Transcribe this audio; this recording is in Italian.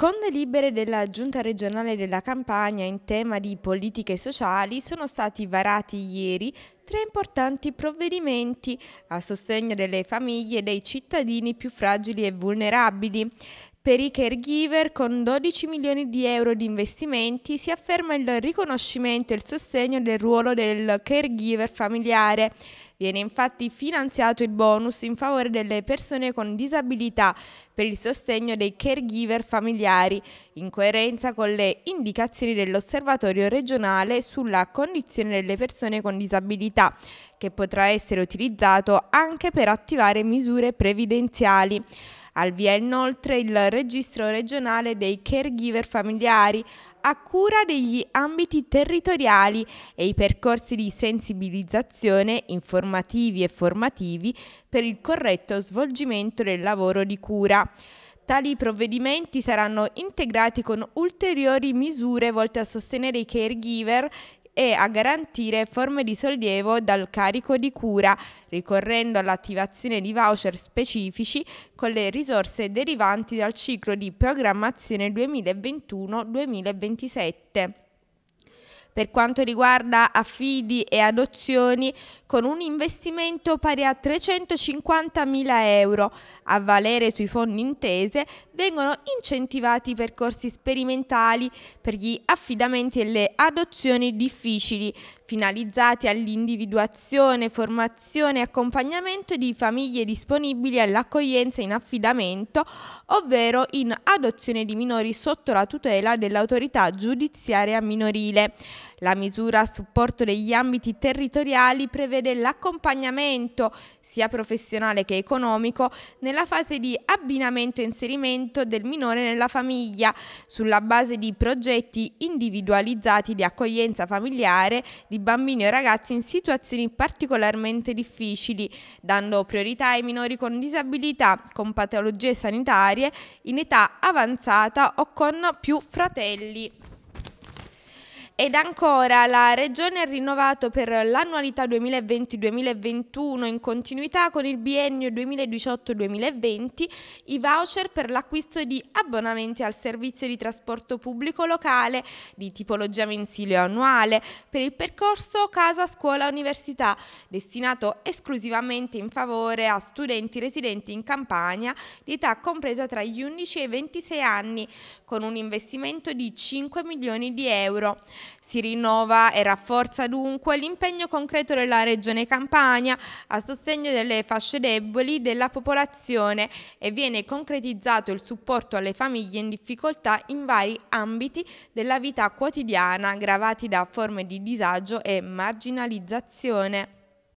Con delibere della Giunta regionale della Campania in tema di politiche sociali sono stati varati ieri tre importanti provvedimenti a sostegno delle famiglie e dei cittadini più fragili e vulnerabili. Per i caregiver, con 12 milioni di euro di investimenti, si afferma il riconoscimento e il sostegno del ruolo del caregiver familiare. Viene infatti finanziato il bonus in favore delle persone con disabilità per il sostegno dei caregiver familiari, in coerenza con le indicazioni dell'Osservatorio regionale sulla condizione delle persone con disabilità, che potrà essere utilizzato anche per attivare misure previdenziali. Al via inoltre il registro regionale dei caregiver familiari a cura degli ambiti territoriali e i percorsi di sensibilizzazione informativi e formativi per il corretto svolgimento del lavoro di cura. Tali provvedimenti saranno integrati con ulteriori misure volte a sostenere i caregiver e a garantire forme di sollievo dal carico di cura, ricorrendo all'attivazione di voucher specifici con le risorse derivanti dal ciclo di programmazione 2021-2027 per quanto riguarda affidi e adozioni con un investimento pari a 350.000 euro. A valere sui fondi intese vengono incentivati i percorsi sperimentali per gli affidamenti e le adozioni difficili finalizzati all'individuazione, formazione e accompagnamento di famiglie disponibili all'accoglienza in affidamento, ovvero in adozione di minori sotto la tutela dell'autorità giudiziaria minorile. La misura a supporto degli ambiti territoriali prevede l'accompagnamento, sia professionale che economico, nella fase di abbinamento e inserimento del minore nella famiglia, sulla base di progetti individualizzati di accoglienza familiare, di bambini e ragazzi in situazioni particolarmente difficili, dando priorità ai minori con disabilità, con patologie sanitarie, in età avanzata o con più fratelli. Ed ancora la Regione ha rinnovato per l'annualità 2020-2021 in continuità con il biennio 2018-2020 i voucher per l'acquisto di abbonamenti al servizio di trasporto pubblico locale di tipologia mensile o annuale per il percorso Casa Scuola Università, destinato esclusivamente in favore a studenti residenti in Campania di età compresa tra gli 11 e i 26 anni, con un investimento di 5 milioni di euro. Si rinnova e rafforza dunque l'impegno concreto della Regione Campania a sostegno delle fasce deboli della popolazione e viene concretizzato il supporto alle famiglie in difficoltà in vari ambiti della vita quotidiana, gravati da forme di disagio e marginalizzazione.